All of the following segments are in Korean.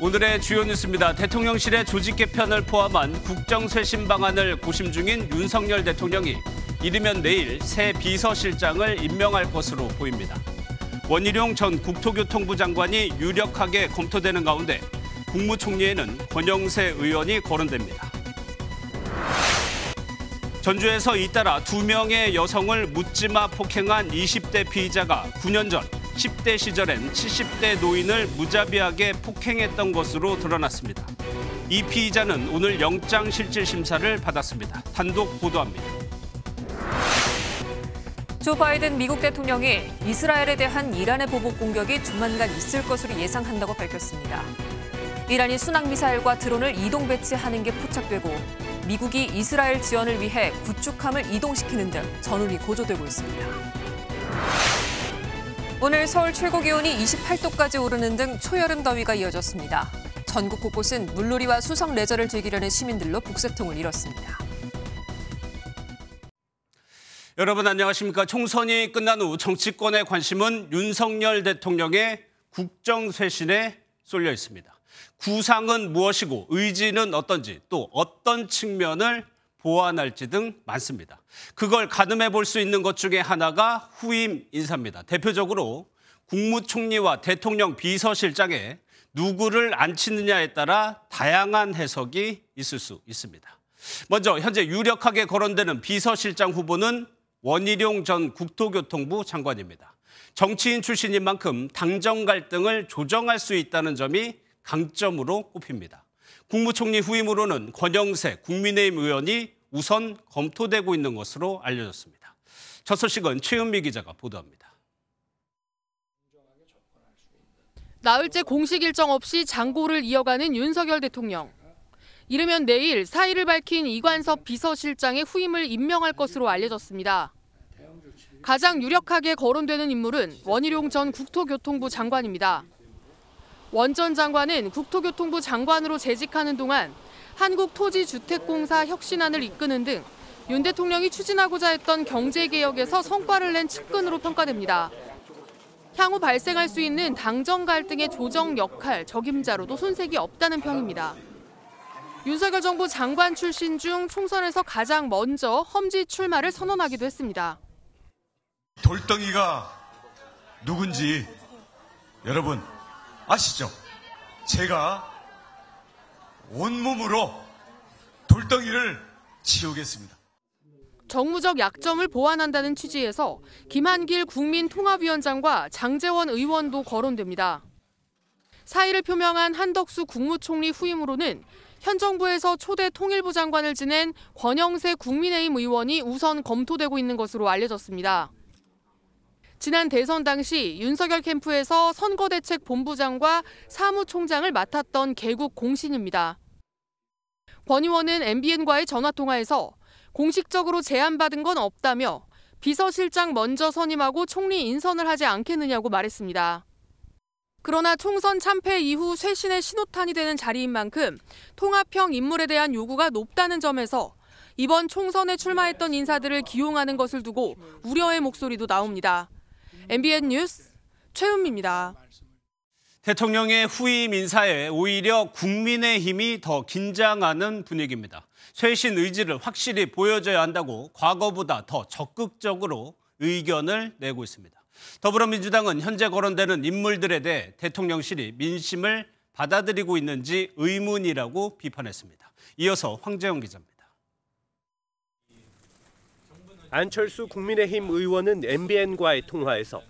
오늘의 주요 뉴스입니다. 대통령실의 조직 개편을 포함한 국정쇄신 방안을 고심 중인 윤석열 대통령이 이르면 내일 새 비서실장을 임명할 것으로 보입니다. 원희룡 전 국토교통부 장관이 유력하게 검토되는 가운데 국무총리에는 권영세 의원이 거론됩니다. 전주에서 잇따라 두 명의 여성을 묻지마 폭행한 20대 피의자가 9년 전 10대 시절엔 70대 노인을 무자비하게 폭행했던 것으로 드러났습니다. 이 피의자는 오늘 영장실질심사를 받았습니다. 단독 보도합니다. 조 바이든 미국 대통령이 이스라엘에 대한 이란의 보복 공격이 조만간 있을 것으로 예상한다고 밝혔습니다. 이란이 순항미사일과 드론을 이동 배치하는 게 포착되고 미국이 이스라엘 지원을 위해 구축함을 이동시키는 등 전운이 고조되고 있습니다. 오늘 서울 최고 기온이 28도까지 오르는 등 초여름 더위가 이어졌습니다. 전국 곳곳은 물놀이와 수상 레저를 즐기려는 시민들로 북새통을 이뤘습니다. 여러분 안녕하십니까. 총선이 끝난 후 정치권의 관심은 윤석열 대통령의 국정쇄신에 쏠려 있습니다. 구상은 무엇이고 의지는 어떤지 또 어떤 측면을 보완할지 등 많습니다. 그걸 가늠해 볼 수 있는 것 중에 하나가 후임 인사입니다. 대표적으로 국무총리와 대통령 비서실장에 누구를 앉히느냐에 따라 다양한 해석이 있을 수 있습니다. 먼저 현재 유력하게 거론되는 비서실장 후보는 원희룡 전 국토교통부 장관입니다. 정치인 출신인 만큼 당정 갈등을 조정할 수 있다는 점이 강점으로 꼽힙니다. 국무총리 후임으로는 권영세 국민의힘 의원이 우선 검토되고 있는 것으로 알려졌습니다. 첫 소식은 최은미 기자가 보도합니다. 나흘째 공식 일정 없이 장고를 이어가는 윤석열 대통령. 이르면 내일 사의를 밝힌 이관섭 비서실장의 후임을 임명할 것으로 알려졌습니다. 가장 유력하게 거론되는 인물은 원희룡 전 국토교통부 장관입니다. 원전 장관은 국토교통부 장관으로 재직하는 동안 한국토지주택공사 혁신안을 이끄는 등 윤 대통령이 추진하고자 했던 경제개혁에서 성과를 낸 측근으로 평가됩니다. 향후 발생할 수 있는 당정 갈등의 조정 역할, 적임자로도 손색이 없다는 평입니다. 윤석열 정부 장관 출신 중 총선에서 가장 먼저 험지 출마를 선언하기도 했습니다. 돌덩이가 누군지 여러분 아시죠? 제가 온몸으로 돌덩이를 치우겠습니다. 정무적 약점을 보완한다는 취지에서 김한길 국민통합위원장과 장재원 의원도 거론됩니다. 사의를 표명한 한덕수 국무총리 후임으로는 현 정부에서 초대 통일부 장관을 지낸 권영세 국민의힘 의원이 우선 검토되고 있는 것으로 알려졌습니다. 지난 대선 당시 윤석열 캠프에서 선거대책 본부장과 사무총장을 맡았던 개국 공신입니다. 권 의원은 MBN과의 전화통화에서 공식적으로 제안받은 건 없다며 비서실장 먼저 선임하고 총리 인선을 하지 않겠느냐고 말했습니다. 그러나 총선 참패 이후 쇄신의 신호탄이 되는 자리인 만큼 통합형 인물에 대한 요구가 높다는 점에서 이번 총선에 출마했던 인사들을 기용하는 것을 두고 우려의 목소리도 나옵니다. MBN 뉴스 최은미입니다. 대통령의 후임 인사에 오히려 국민의힘이 더 긴장하는 분위기입니다. 쇄신 의지를 확실히 보여줘야 한다고 과거보다 더 적극적으로 의견을 내고 있습니다. 더불어민주당은 현재 거론되는 인물들에 대해 대통령실이 민심을 받아들이고 있는지 의문이라고 비판했습니다. 이어서 황재영 기자입니다. 안철수 국민의힘 의원은 MBN과의 통화에서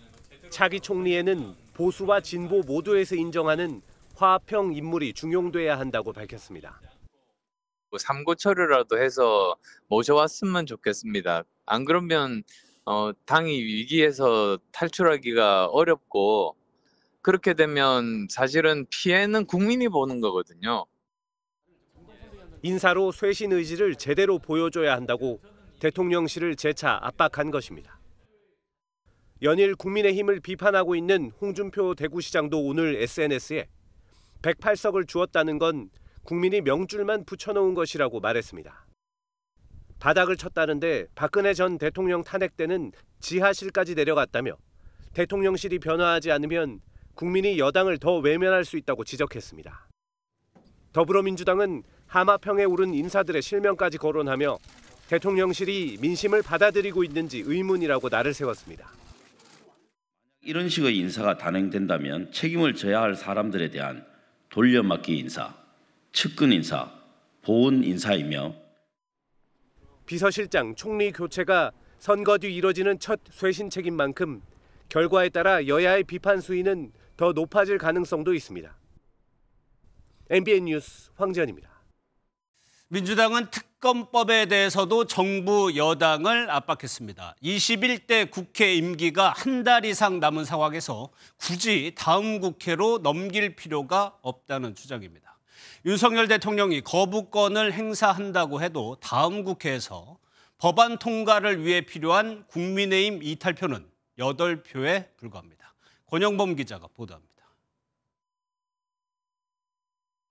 차기 총리에는 보수와 진보 모두에서 인정하는 화평 인물이 중용돼야 한다고 밝혔습니다. 뭐 삼고초려라도 해서 모셔왔으면 좋겠습니다. 안 그러면 어, 당이 위기에서 탈출하기가 어렵고 그렇게 되면 사실은 피해는 국민이 보는 거거든요. 인사로 쇄신 의지를 제대로 보여줘야 한다고 대통령실을 재차 압박한 것입니다. 연일 국민의힘을 비판하고 있는 홍준표 대구시장도 오늘 SNS에 108석을 주었다는 건 국민이 명줄만 붙여놓은 것이라고 말했습니다. 바닥을 쳤다는데 박근혜 전 대통령 탄핵 때는 지하실까지 내려갔다며 대통령실이 변화하지 않으면 국민이 여당을 더 외면할 수 있다고 지적했습니다. 더불어민주당은 하마평에 오른 인사들의 실명까지 거론하며 대통령실이 민심을 받아들이고 있는지 의문이라고 나를 세웠습니다. 이런 식의 인사가 단행된다면 책임을 져야 할 사람들에 대한 돌려막기 인사, 측근 인사, 보훈 인사이며 비서실장 총리 교체가 선거 뒤 이뤄지는 첫 쇄신 책인 만큼 결과에 따라 여야의 비판 수위는 더 높아질 가능성도 있습니다. MBN 뉴스 황지연입니다. 민주당은 특 특검법에 대해서도 정부 여당을 압박했습니다. 21대 국회 임기가 한 달 이상 남은 상황에서 굳이 다음 국회로 넘길 필요가 없다는 주장입니다. 윤석열 대통령이 거부권을 행사한다고 해도 다음 국회에서 법안 통과를 위해 필요한 국민의힘 이탈표는 8표에 불과합니다. 권영범 기자가 보도합니다.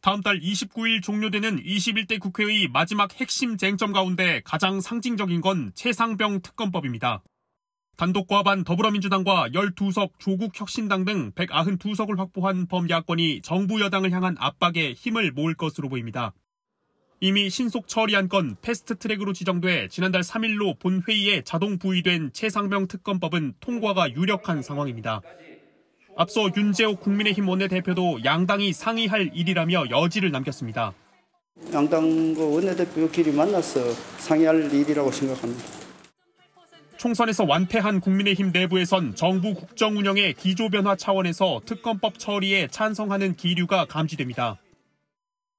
다음 달 29일 종료되는 21대 국회의 마지막 핵심 쟁점 가운데 가장 상징적인 건 최상병 특검법입니다. 단독 과반 더불어민주당과 12석 조국 혁신당 등 192석을 확보한 범야권이 정부 여당을 향한 압박에 힘을 모을 것으로 보입니다. 이미 신속 처리한 건 패스트트랙으로 지정돼 지난달 3일로 본회의에 자동 부의된 최상병 특검법은 통과가 유력한 상황입니다. 앞서 윤재옥 국민의힘 원내대표도 양당이 상의할 일이라며 여지를 남겼습니다. 양당과 원내대표끼리 만나서 상의할 일이라고 생각합니다. 총선에서 완패한 국민의힘 내부에선 정부 국정 운영의 기조 변화 차원에서 특검법 처리에 찬성하는 기류가 감지됩니다.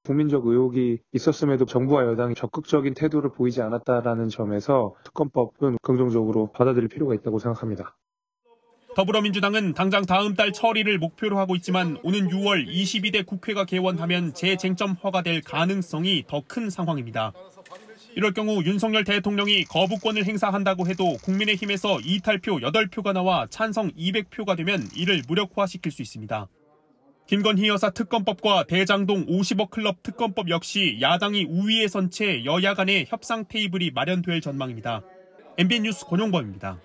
국민적 의혹이 있었음에도 정부와 여당이 적극적인 태도를 보이지 않았다라는 점에서 특검법은 긍정적으로 받아들일 필요가 있다고 생각합니다. 더불어민주당은 당장 다음 달 처리를 목표로 하고 있지만 오는 6월 22대 국회가 개원하면 재쟁점 허가될 가능성이 더 큰 상황입니다. 이럴 경우 윤석열 대통령이 거부권을 행사한다고 해도 국민의힘에서 이탈표 8표가 나와 찬성 200표가 되면 이를 무력화시킬 수 있습니다. 김건희 여사 특검법과 대장동 50억 클럽 특검법 역시 야당이 우위에 선 채 여야 간의 협상 테이블이 마련될 전망입니다. MBN 뉴스 권용범입니다.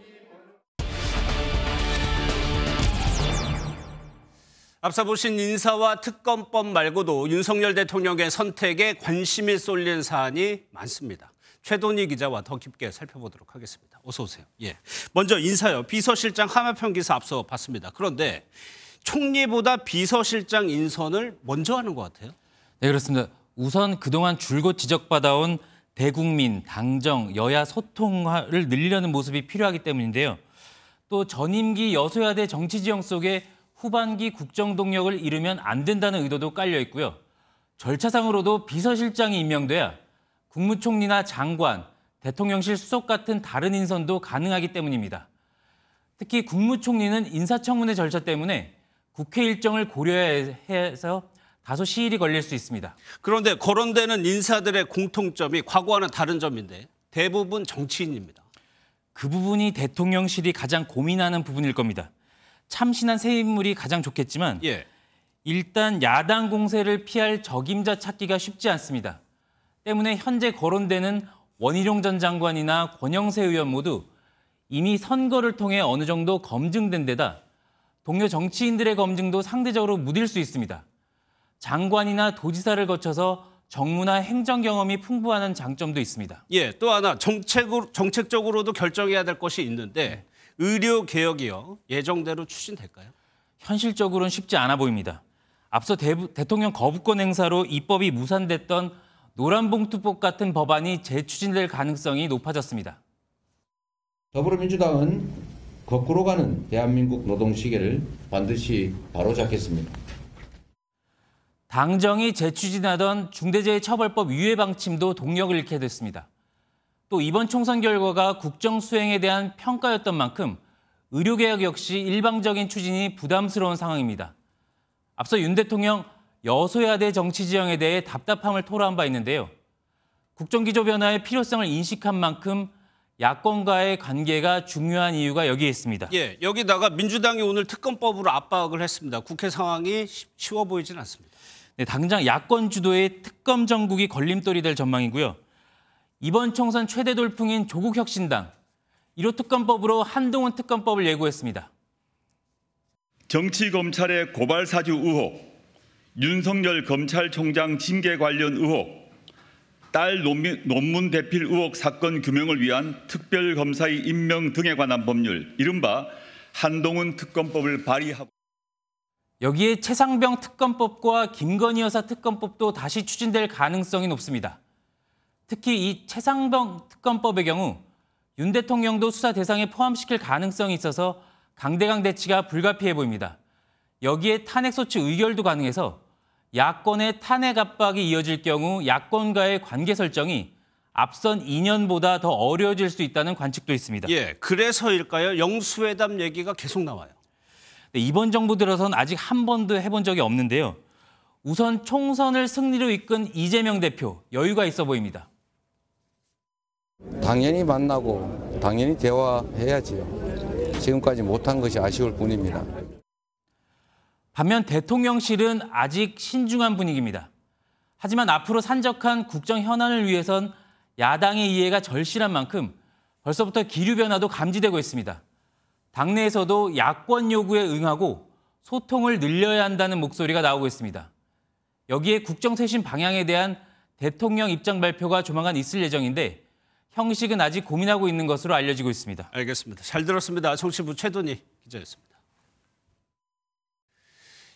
앞서 보신 인사와 특검법 말고도 윤석열 대통령의 선택에 관심이 쏠린 사안이 많습니다. 최돈희 기자와 더 깊게 살펴보도록 하겠습니다. 어서 오세요. 예. 먼저 인사요. 비서실장 하마평 기사 앞서 봤습니다. 그런데 총리보다 비서실장 인선을 먼저 하는 것 같아요. 네, 그렇습니다. 우선 그동안 줄곧 지적받아온 대국민, 당정, 여야 소통을 늘리려는 모습이 필요하기 때문인데요. 또 전임기 여소야대 정치 지형 속에 후반기 국정 동력을 잃으면 안 된다는 의도도 깔려 있고요. 절차상으로도 비서실장이 임명돼야 국무총리나 장관, 대통령실 수석 같은 다른 인선도 가능하기 때문입니다. 특히 국무총리는 인사청문회 절차 때문에 국회 일정을 고려해서 다소 시일이 걸릴 수 있습니다. 그런데 거론되는 인사들의 공통점이 과거와는 다른 점인데 대부분 정치인입니다. 그 부분이 대통령실이 가장 고민하는 부분일 겁니다. 참신한 새 인물이 가장 좋겠지만 예. 일단 야당 공세를 피할 적임자 찾기가 쉽지 않습니다. 때문에 현재 거론되는 원희룡 전 장관이나 권영세 의원 모두 이미 선거를 통해 어느 정도 검증된 데다 동료 정치인들의 검증도 상대적으로 무딜 수 있습니다. 장관이나 도지사를 거쳐서 정무나 행정 경험이 풍부하는 장점도 있습니다. 예, 또 하나 정책으로, 정책적으로도 결정해야 될 것이 있는데 네. 의료 개혁이요 예정대로 추진될까요? 현실적으로는 쉽지 않아 보입니다. 앞서 대, 통령 거부권 행사로 입법이 무산됐던 노란봉투법 같은 법안이 재추진될 가능성이 높아졌습니다. 더불어민주당은 거꾸로 가는 대한민국 노동 시계를 반드시 바로잡겠습니다. 당정이 재추진하던 중대재해처벌법 유예 방침도 동력을 잃게 됐습니다. 또 이번 총선 결과가 국정 수행에 대한 평가였던 만큼 의료개혁 역시 일방적인 추진이 부담스러운 상황입니다. 앞서 윤 대통령 여소야대 정치 지형에 대해 답답함을 토로한 바 있는데요. 국정기조 변화의 필요성을 인식한 만큼 야권과의 관계가 중요한 이유가 여기에 있습니다. 예, 여기다가 민주당이 오늘 특검법으로 압박을 했습니다. 국회 상황이 쉬워 보이진 않습니다. 네, 당장 야권 주도의 특검 정국이 걸림돌이 될 전망이고요. 이번 총선 최대 돌풍인 조국 혁신당 1호 특검법으로 한동훈 특검법을 예고했습니다. 정치 검찰의 고발 사주 의혹, 윤석열 검찰총장 징계 관련 의혹, 딸 논문, 대필 의혹 사건 규명을 위한 특별검사의 임명 등에 관한 법률, 이른바 한동훈 특검법을 발의하고 여기에 최상병 특검법과 김건희 여사 특검법도 다시 추진될 가능성이 높습니다. 특히 이 최상병 특검법의 경우 윤 대통령도 수사 대상에 포함시킬 가능성이 있어서 강대강 대치가 불가피해 보입니다. 여기에 탄핵소추 의결도 가능해서 야권의 탄핵 압박이 이어질 경우 야권과의 관계 설정이 앞선 2년보다 더 어려워질 수 있다는 관측도 있습니다. 예, 그래서일까요? 영수회담 얘기가 계속 나와요. 네, 이번 정부 들어선 아직 한 번도 해본 적이 없는데요. 우선 총선을 승리로 이끈 이재명 대표 여유가 있어 보입니다. 당연히 만나고 당연히 대화해야지요. 지금까지 못한 것이 아쉬울 뿐입니다. 반면 대통령실은 아직 신중한 분위기입니다. 하지만 앞으로 산적한 국정 현안을 위해선 야당의 이해가 절실한 만큼 벌써부터 기류 변화도 감지되고 있습니다. 당내에서도 야권 요구에 응하고 소통을 늘려야 한다는 목소리가 나오고 있습니다. 여기에 국정쇄신 방향에 대한 대통령 입장 발표가 조만간 있을 예정인데 형식은 아직 고민하고 있는 것으로 알려지고 있습니다. 알겠습니다. 잘 들었습니다. 정치부 최돈희 기자였습니다.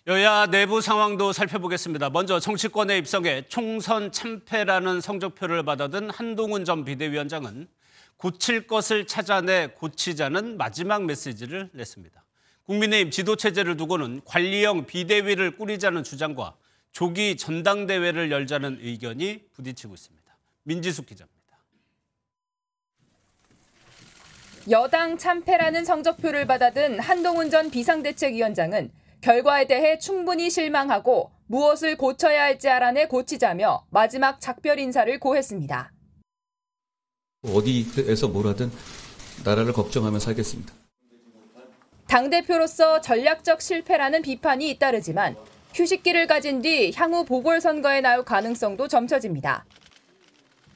여야 내부 상황도 살펴보겠습니다. 먼저 정치권의 입성에 총선 참패라는 성적표를 받아든 한동훈 전 비대위원장은 고칠 것을 찾아내 고치자는 마지막 메시지를 냈습니다. 국민의힘 지도체제를 두고는 관리형 비대위를 꾸리자는 주장과 조기 전당대회를 열자는 의견이 부딪히고 있습니다. 민지숙 기자입니다. 여당 참패라는 성적표를 받아든 한동훈 전 비상대책위원장은 결과에 대해 충분히 실망하고 무엇을 고쳐야 할지 알아내 고치자며 마지막 작별 인사를 고했습니다. 어디에서 뭐라든 나라를 걱정하며 살겠습니다. 당대표로서 전략적 실패라는 비판이 잇따르지만 휴식기를 가진 뒤 향후 보궐선거에 나올 가능성도 점쳐집니다.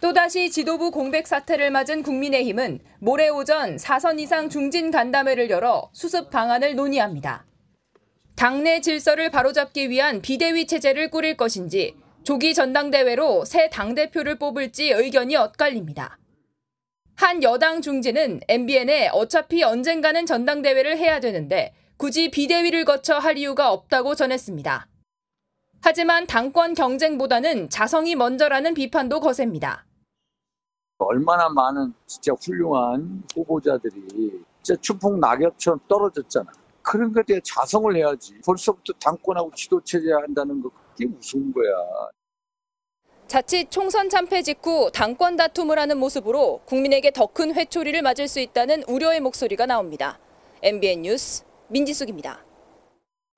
또다시 지도부 공백 사태를 맞은 국민의힘은 모레 오전 4선 이상 중진 간담회를 열어 수습 방안을 논의합니다. 당내 질서를 바로잡기 위한 비대위 체제를 꾸릴 것인지 조기 전당대회로 새 당대표를 뽑을지 의견이 엇갈립니다. 한 여당 중진은 MBN에 어차피 언젠가는 전당대회를 해야 되는데 굳이 비대위를 거쳐 할 이유가 없다고 전했습니다. 하지만 당권 경쟁보다는 자성이 먼저라는 비판도 거셉니다. 얼마나 많은 진짜 훌륭한 후보자들이 진짜 추풍 낙엽처럼 떨어졌잖아. 그런 것에 자성을 해야지. 벌써부터 당권하고 지도체제 한다는 것 그게 무서운 거야. 자칫 총선 참패 직후 당권 다툼을 하는 모습으로 국민에게 더 큰 회초리를 맞을 수 있다는 우려의 목소리가 나옵니다. MBN 뉴스 민지숙입니다.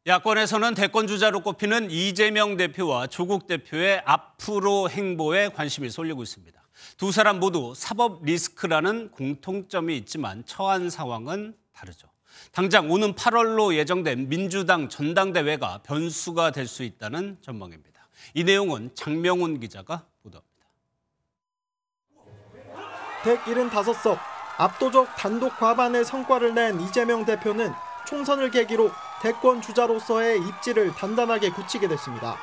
야권에서는 대권 주자로 꼽히는 이재명 대표와 조국 대표의 앞으로 행보에 관심이 쏠리고 있습니다. 두 사람 모두 사법 리스크라는 공통점이 있지만 처한 상황은 다르죠. 당장 오는 8월로 예정된 민주당 전당대회가 변수가 될 수 있다는 전망입니다. 이 내용은 장명훈 기자가 보도합니다. 175석 압도적 단독 과반의 성과를 낸 이재명 대표는 총선을 계기로 대권 주자로서의 입지를 단단하게 굳히게 됐습니다.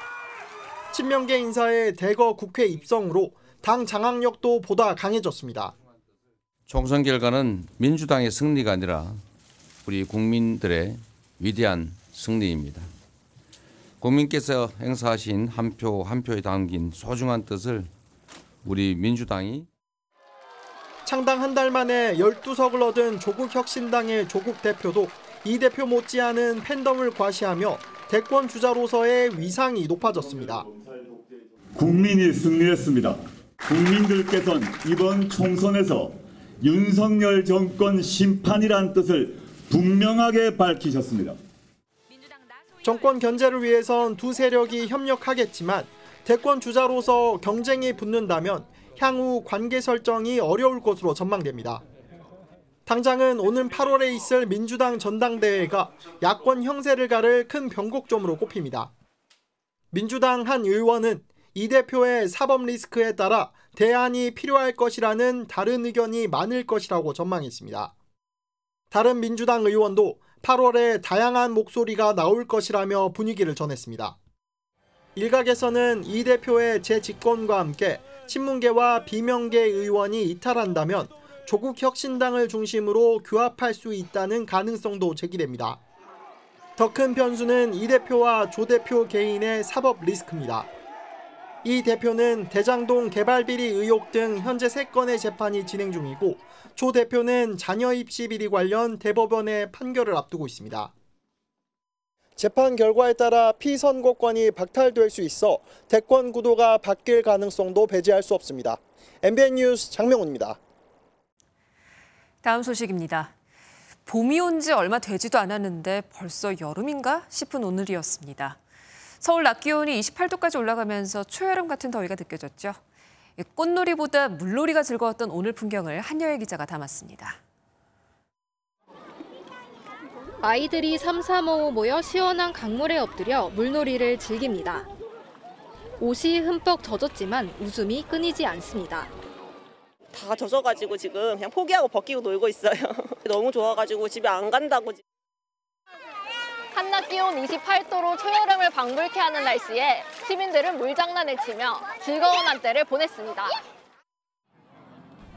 친명계 인사의 대거 국회 입성으로 당 장악력도 보다 강해졌습니다. 총선 결과는 민주당의 승리가 아니라 우리 국민들의 위대한 승리입니다. 국민께서 행사하신 한 표 한 표에 담긴 소중한 뜻을 우리 민주당이 창당 한 달 만에 12석을 얻은 조국 혁신당의 조국 대표도 이 대표 못지않은 팬덤을 과시하며 대권 주자로서의 위상이 높아졌습니다. 국민이 승리했습니다. 국민들께서는 이번 총선에서 윤석열 정권 심판이란 뜻을 분명하게 밝히셨습니다. 정권 견제를 위해선 두 세력이 협력하겠지만 대권 주자로서 경쟁이 붙는다면 향후 관계 설정이 어려울 것으로 전망됩니다. 당장은 오는 8월에 있을 민주당 전당대회가 야권 형세를 가를 큰 변곡점으로 꼽힙니다. 민주당 한 의원은 이 대표의 사법 리스크에 따라 대안이 필요할 것이라는 다른 의견이 많을 것이라고 전망했습니다. 다른 민주당 의원도 8월에 다양한 목소리가 나올 것이라며 분위기를 전했습니다. 일각에서는 이 대표의 재직권과 함께 친문계와 비명계 의원이 이탈한다면 조국 혁신당을 중심으로 규합할 수 있다는 가능성도 제기됩니다. 더 큰 변수는 이 대표와 조 대표 개인의 사법 리스크입니다. 이 대표는 대장동 개발비리 의혹 등 현재 3건의 재판이 진행 중이고 초 대표는 자녀 입시 비리 관련 대법원의 판결을 앞두고 있습니다. 재판 결과에 따라 피선거권이 박탈될 수 있어 대권 구도가 바뀔 가능성도 배제할 수 없습니다. MBN 뉴스 장명훈입니다. 다음 소식입니다. 봄이 온 지 얼마 되지도 않았는데 벌써 여름인가 싶은 오늘이었습니다. 서울 낮 기온이 28도까지 올라가면서 초여름 같은 더위가 느껴졌죠. 꽃놀이보다 물놀이가 즐거웠던 오늘 풍경을 한여혜 기자가 담았습니다. 아이들이 삼삼오오 모여 시원한 강물에 엎드려 물놀이를 즐깁니다. 옷이 흠뻑 젖었지만 웃음이 끊이지 않습니다. 다 젖어가지고 지금 그냥 포기하고 벗기고 놀고 있어요. 너무 좋아가지고 집에 안 간다고. 한낮 기온 28도로 초여름을 방불케 하는 날씨에 시민들은 물장난을 치며 즐거운 한때를 보냈습니다.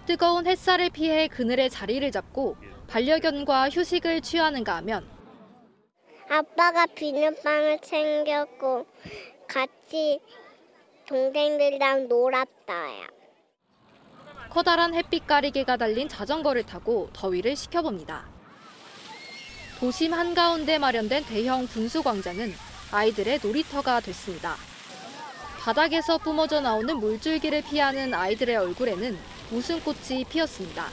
뜨거운 햇살을 피해 그늘에 자리를 잡고 반려견과 휴식을 취하는가 하면 아빠가 비눗방울 챙겼고 같이 동생들이랑 놀았다요 커다란 햇빛 가리개가 달린 자전거를 타고 더위를 식혀봅니다. 도심 한가운데 마련된 대형 분수광장은 아이들의 놀이터가 됐습니다. 바닥에서 뿜어져 나오는 물줄기를 피하는 아이들의 얼굴에는 웃음꽃이 피었습니다.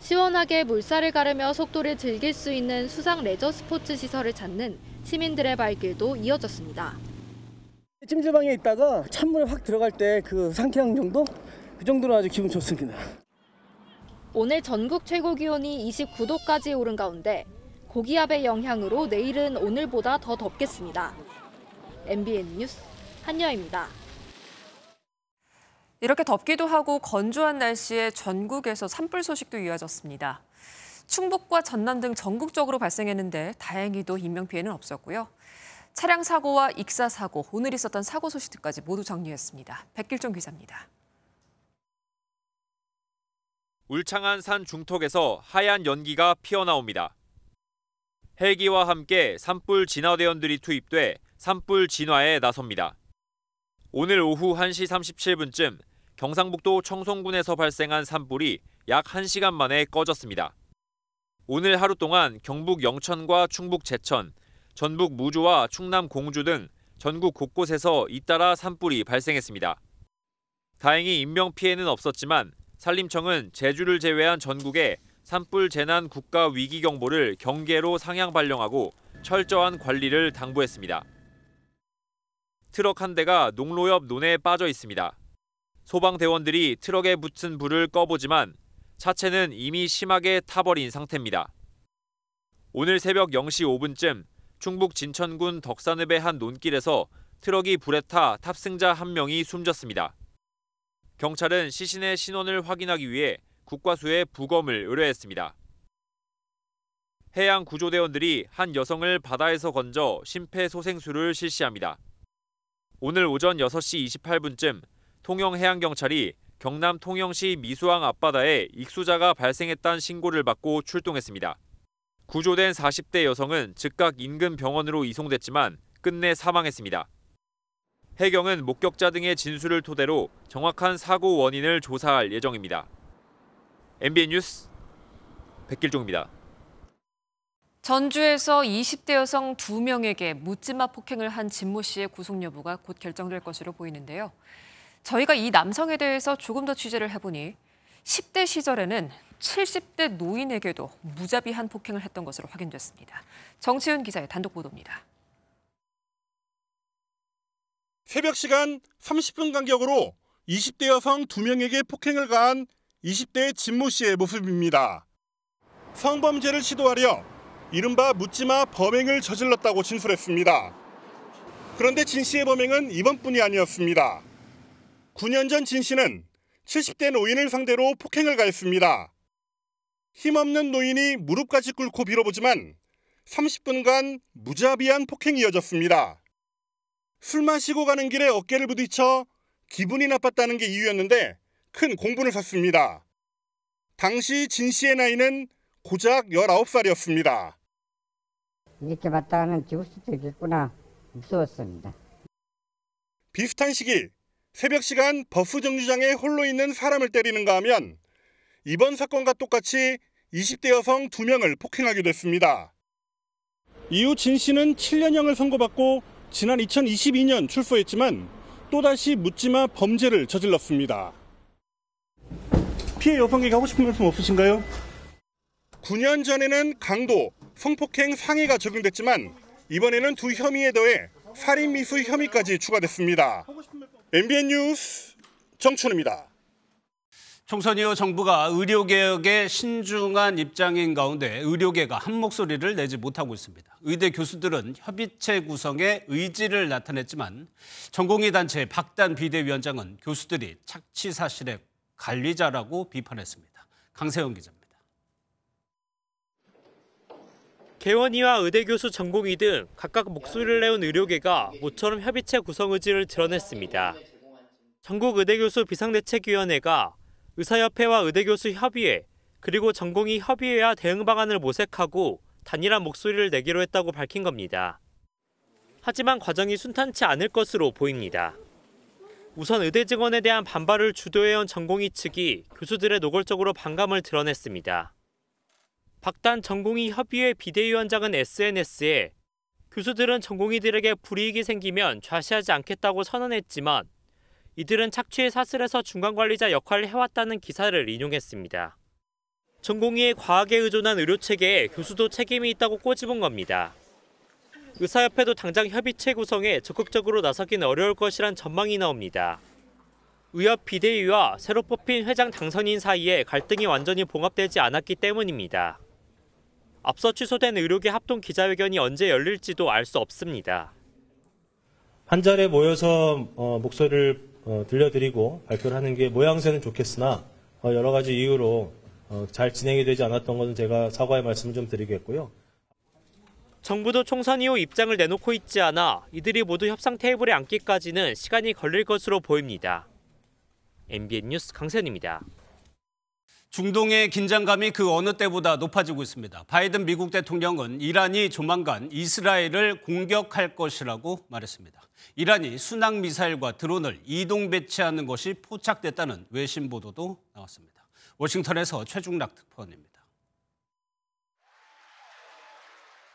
시원하게 물살을 가르며 속도를 즐길 수 있는 수상 레저 스포츠 시설을 찾는 시민들의 발길도 이어졌습니다. 찜질방에 있다가 찬물에 확 들어갈 때 그 상쾌한 정도? 그 정도로 아주 기분 좋습니다. 오늘 전국 최고 기온이 29도까지 오른 가운데 고기압의 영향으로 내일은 오늘보다 더 덥겠습니다. MBN 뉴스 한여입니다. 이렇게 덥기도 하고 건조한 날씨에 전국에서 산불 소식도 이어졌습니다. 충북과 전남 등 전국적으로 발생했는데 다행히도 인명피해는 없었고요. 차량 사고와 익사 사고, 오늘 있었던 사고 소식까지 모두 정리했습니다. 백길종 기자입니다. 울창한 산 중턱에서 하얀 연기가 피어나옵니다. 헬기와 함께 산불 진화대원들이 투입돼 산불 진화에 나섭니다. 오늘 오후 1시 37분쯤 경상북도 청송군에서 발생한 산불이 약 1시간 만에 꺼졌습니다. 오늘 하루 동안 경북 영천과 충북 제천, 전북 무주와 충남 공주 등 전국 곳곳에서 잇따라 산불이 발생했습니다. 다행히 인명 피해는 없었지만 산림청은 제주를 제외한 전국에 산불 재난 국가 위기 경보를 경계로 상향 발령하고 철저한 관리를 당부했습니다. 트럭 한 대가 농로 옆 논에 빠져 있습니다. 소방대원들이 트럭에 붙은 불을 꺼보지만 차체는 이미 심하게 타버린 상태입니다. 오늘 새벽 0시 5분쯤 충북 진천군 덕산읍의 한 논길에서 트럭이 불에 타 탑승자 한 명이 숨졌습니다. 경찰은 시신의 신원을 확인하기 위해 국과수에 부검을 의뢰했습니다. 해양 구조대원들이 한 여성을 바다에서 건져 심폐소생술을 실시합니다. 오늘 오전 6시 28분쯤 통영해양경찰이 경남 통영시 미수항 앞바다에 익수자가 발생했다는 신고를 받고 출동했습니다. 구조된 40대 여성은 즉각 인근 병원으로 이송됐지만 끝내 사망했습니다. 해경은 목격자 등의 진술을 토대로 정확한 사고 원인을 조사할 예정입니다. MBN 뉴스 백길종입니다. 전주에서 20대 여성 2명에게 묻지마 폭행을 한 진모 씨의 구속 여부가 곧 결정될 것으로 보이는데요. 저희가 이 남성에 대해서 조금 더 취재를 해보니 10대 시절에는 70대 노인에게도 무자비한 폭행을 했던 것으로 확인됐습니다. 정치윤 기자의 단독 보도입니다. 새벽 시간 30분 간격으로 20대 여성 2명에게 폭행을 가한 20대 진 모 씨의 모습입니다. 성범죄를 시도하려 이른바 묻지마 범행을 저질렀다고 진술했습니다. 그런데 진 씨의 범행은 이번뿐이 아니었습니다. 9년 전 진 씨는 70대 노인을 상대로 폭행을 가했습니다. 힘없는 노인이 무릎까지 꿇고 빌어보지만 30분간 무자비한 폭행이 이어졌습니다. 술 마시고 가는 길에 어깨를 부딪혀 기분이 나빴다는 게 이유였는데 큰 공분을 샀습니다. 당시 진 씨의 나이는 고작 19살이었습니다. 이렇게 봤다가는 죽을 수도 있겠구나 무서웠습니다. 비슷한 시기 새벽 시간 버스 정류장에 홀로 있는 사람을 때리는가 하면 이번 사건과 똑같이 20대 여성 2명을 폭행하기도 했습니다. 이후 진 씨는 7년형을 선고받고 지난 2022년 출소했지만 또다시 묻지마 범죄를 저질렀습니다. 피해 여성에게 하고 싶은 말씀 없으신가요? 9년 전에는 강도, 성폭행 상해가 적용됐지만 이번에는 두 혐의에 더해 살인 미수 혐의까지 추가됐습니다. MBN 뉴스 정춘입니다. 총선 이후 정부가 의료개혁에 신중한 입장인 가운데 의료계가 한 목소리를 내지 못하고 있습니다. 의대 교수들은 협의체 구성에 의지를 나타냈지만 전공의 단체 박단 비대위원장은 교수들이 착취 사실의 관리자라고 비판했습니다. 강세영 기자입니다. 개원이와 의대 교수 전공의 등 각각 목소리를 내온 의료계가 모처럼 협의체 구성 의지를 드러냈습니다. 전국의대교수 비상대책위원회가 의사협회와 의대교수 협의회 그리고 전공의 협의회와 대응 방안을 모색하고 단일한 목소리를 내기로 했다고 밝힌 겁니다. 하지만 과정이 순탄치 않을 것으로 보입니다. 우선 의대 증원에 대한 반발을 주도해온 전공의 측이 교수들의 노골적으로 반감을 드러냈습니다. 박단 전공의 협의회 비대위원장은 SNS에 교수들은 전공의들에게 불이익이 생기면 좌시하지 않겠다고 선언했지만 이들은 착취의 사슬에서 중간관리자 역할을 해왔다는 기사를 인용했습니다. 전공의의 과학에 의존한 의료체계에 교수도 책임이 있다고 꼬집은 겁니다. 의사협회도 당장 협의체 구성에 적극적으로 나서긴 어려울 것이란 전망이 나옵니다. 의협 비대위와 새로 뽑힌 회장 당선인 사이에 갈등이 완전히 봉합되지 않았기 때문입니다. 앞서 취소된 의료계 합동 기자회견이 언제 열릴지도 알 수 없습니다. 한 자리에 모여서 어, 목소리를 어, 들려드리고 발표를 하는 게 모양새는 좋겠으나 어, 여러 가지 이유로 어, 잘 진행이 되지 않았던 것은 제가 사과의 말씀을 좀 드리겠고요. 정부도 총선 이후 입장을 내놓고 있지 않아 이들이 모두 협상 테이블에 앉기까지는 시간이 걸릴 것으로 보입니다. MBN 뉴스 강세현입니다. 중동의 긴장감이 그 어느 때보다 높아지고 있습니다. 바이든 미국 대통령은 이란이 조만간 이스라엘을 공격할 것이라고 말했습니다. 이란이 순항 미사일과 드론을 이동 배치하는 것이 포착됐다는 외신 보도도 나왔습니다. 워싱턴에서 최중락 특파원입니다.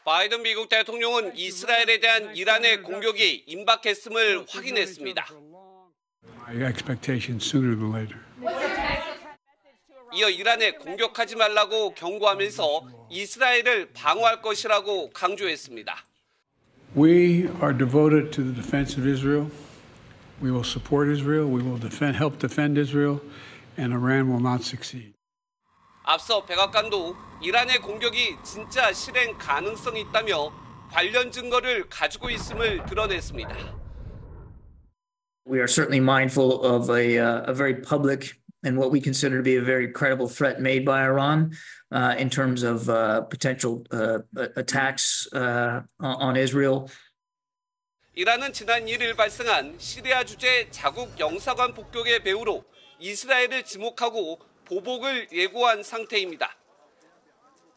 바이든 미국 대통령은 이스라엘에 대한 이란의 공격이 임박했음을 확인했습니다. 이어 이란에 공격하지 말라고 경고하면서 이스라엘을 방어할 것이라고 강조했습니다. We are devoted to the defense of Israel. We will support Israel. We will defend, help defend Israel, and Iran will not succeed. 앞서 백악관도 이란의 공격이 진짜 실행 가능성이 있다며 관련 증거를 가지고 있음을 드러냈습니다. We are certainly mindful of a, uh, a very public and what we consider to be a very credible threat made by Iran uh, in terms of uh, potential uh, attacks uh, on Israel. 이란은 지난 1일 발생한 시리아 주재 자국 영사관 폭격의 배후로 이스라엘을 지목하고 보복을 예고한 상태입니다.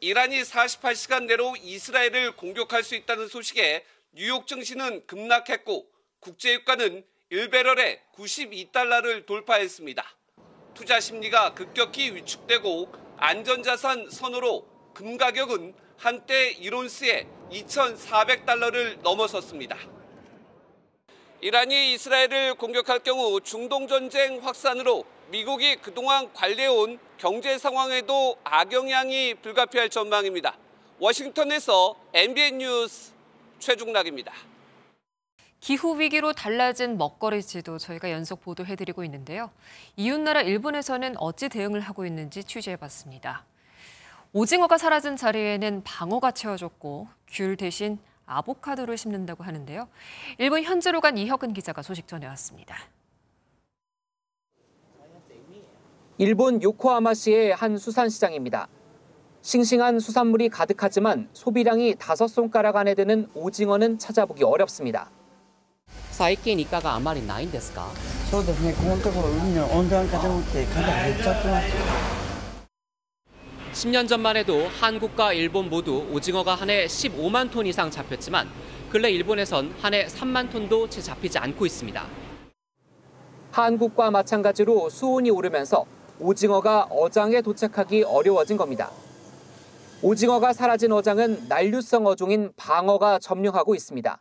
이란이 48시간 내로 이스라엘을 공격할 수 있다는 소식에 뉴욕 증시는 급락했고 국제유가는 1배럴에 92달러를 돌파했습니다. 투자 심리가 급격히 위축되고 안전자산 선호로 금 가격은 한때 이론스에 2,400달러를 넘어섰습니다. 이란이 이스라엘을 공격할 경우 중동전쟁 확산으로 미국이 그동안 관리해온 경제 상황에도 악영향이 불가피할 전망입니다. 워싱턴에서 MBN 뉴스 최중락입니다. 기후 위기로 달라진 먹거리 지도 저희가 연속 보도해드리고 있는데요. 이웃나라 일본에서는 어찌 대응을 하고 있는지 취재해봤습니다. 오징어가 사라진 자리에는 방어가 채워졌고 귤 대신 아보카도를 심는다고 하는데요. 일본 현지로 간 이혁은 기자가 소식 전해왔습니다. 일본 요코하마시의 한 수산시장입니다. 싱싱한 수산물이 가득하지만 소비량이 다섯 손가락 안에 드는 오징어는 찾아보기 어렵습니다. 最近いかがあまりないんですかそうですね、このところ海の温暖化でもってかなり減っちゃってます。 10년 전만 해도 한국과 일본 모두 오징어가 한 해 15만 톤 이상 잡혔지만 근래 일본에선 한 해 3만 톤도 채 잡히지 않고 있습니다. 한국과 마찬가지로 수온이 오르면서 오징어가 어장에 도착하기 어려워진 겁니다. 오징어가 사라진 어장은 난류성 어종인 방어가 점령하고 있습니다.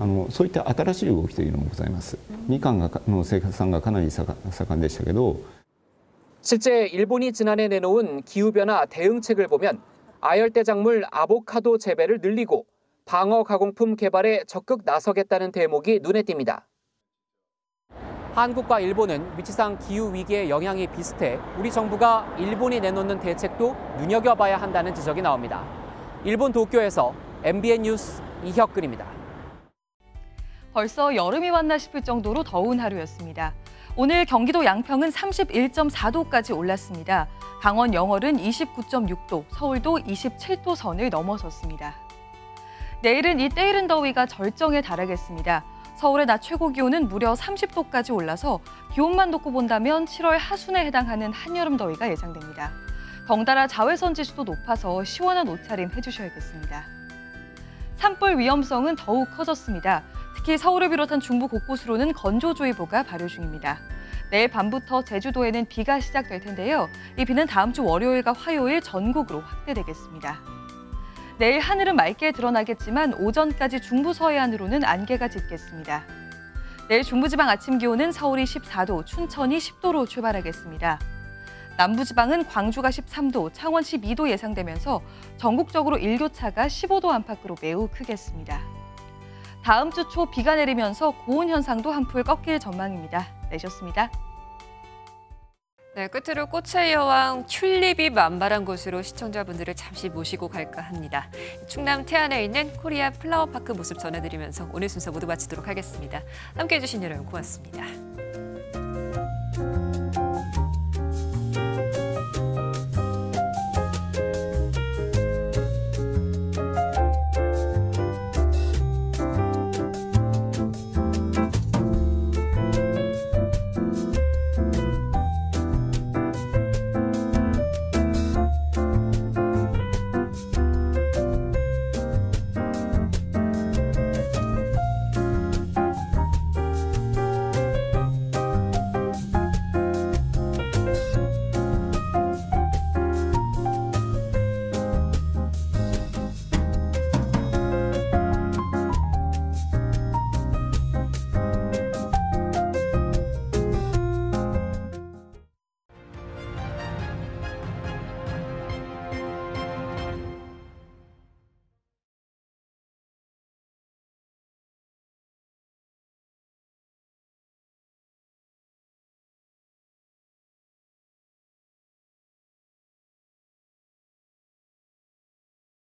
あのそういった新しい動きというのもございます。みかんがの生産がかなり盛んでしたけど 실제 일본이 지난해 내놓은 기후변화 대응책을 보면 아열대 작물 아보카도 재배를 늘리고 방어 가공품 개발에 적극 나서겠다는 대목이 눈에 띕니다. 한국과 일본은 위치상 기후 위기의 영향이 비슷해 우리 정부가 일본이 내놓는 대책도 눈여겨봐야 한다는 지적이 나옵니다. 일본 도쿄에서 MBN 뉴스 이혁근입니다. 벌써 여름이 왔나 싶을 정도로 더운 하루였습니다. 오늘 경기도 양평은 31.4도까지 올랐습니다. 강원 영월은 29.6도, 서울도 27도 선을 넘어섰습니다. 내일은 이 때이른 더위가 절정에 달하겠습니다. 서울의 낮 최고 기온은 무려 30도까지 올라서 기온만 놓고 본다면 7월 하순에 해당하는 한여름 더위가 예상됩니다. 덩달아 자외선 지수도 높아서 시원한 옷차림 해주셔야겠습니다. 산불 위험성은 더욱 커졌습니다. 특히 서울을 비롯한 중부 곳곳으로는 건조주의보가 발효 중입니다. 내일 밤부터 제주도에는 비가 시작될 텐데요. 이 비는 다음 주 월요일과 화요일 전국으로 확대되겠습니다. 내일 하늘은 맑게 드러나겠지만 오전까지 중부 서해안으로는 안개가 짙겠습니다. 내일 중부지방 아침 기온은 서울이 14도, 춘천이 10도로 출발하겠습니다. 남부지방은 광주가 13도, 창원 12도 예상되면서 전국적으로 일교차가 15도 안팎으로 매우 크겠습니다. 다음 주 초 비가 내리면서 고온 현상도 한풀 꺾일 전망입니다. 내셨습니다. 네, 끝으로 꽃의 여왕 튤립이 만발한 곳으로 시청자분들을 잠시 모시고 갈까 합니다. 충남 태안에 있는 코리아 플라워파크 모습 전해드리면서 오늘 순서 모두 마치도록 하겠습니다. 함께해 주신 여러분 고맙습니다.